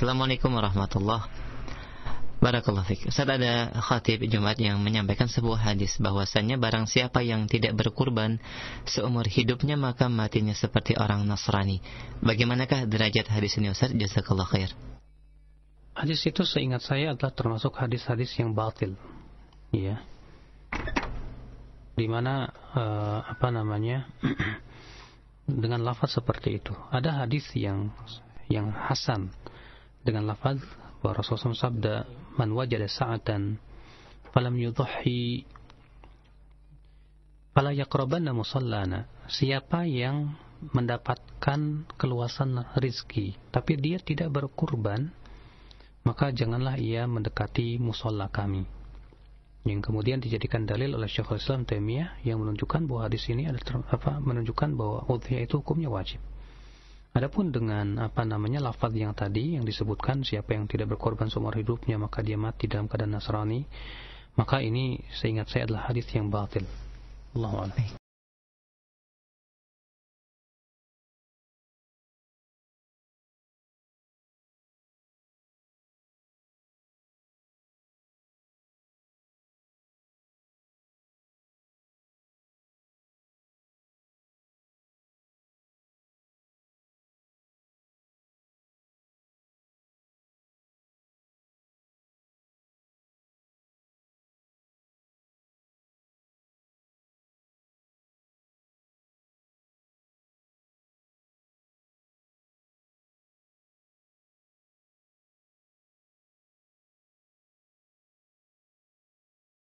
Assalamualaikum warahmatullahi wabarakatuh. Saat ada khatib Jumat yang menyampaikan sebuah hadis bahwasannya barang siapa yang tidak berkurban seumur hidupnya maka matinya seperti orang Nasrani. Bagaimanakah derajat hadis ini Ustaz? Jazakallah khair. Hadis itu seingat saya adalah termasuk hadis-hadis yang batil. Ya. Dimana uh, eh, apa namanya? dengan lafaz seperti itu. Ada hadis yang yang hasan dengan lafaz bahwa Rasulullah sabda man wajada sa'atan falam yudhi fala yaqrabanna musallana siapa yang mendapatkan keluasan rizki tapi dia tidak berkurban maka janganlah ia mendekati musola kami yang kemudian dijadikan dalil oleh Syekhul Islam Taimiyah yang menunjukkan bahwa di sini ada apa menunjukkan bahwa udhiyah itu hukumnya wajib Adapun dengan apa namanya lafaz yang tadi yang disebutkan siapa yang tidak berkorban seumur hidupnya maka dia mati dalam keadaan Nasrani, maka ini seingat saya adalah hadis yang batil. Allah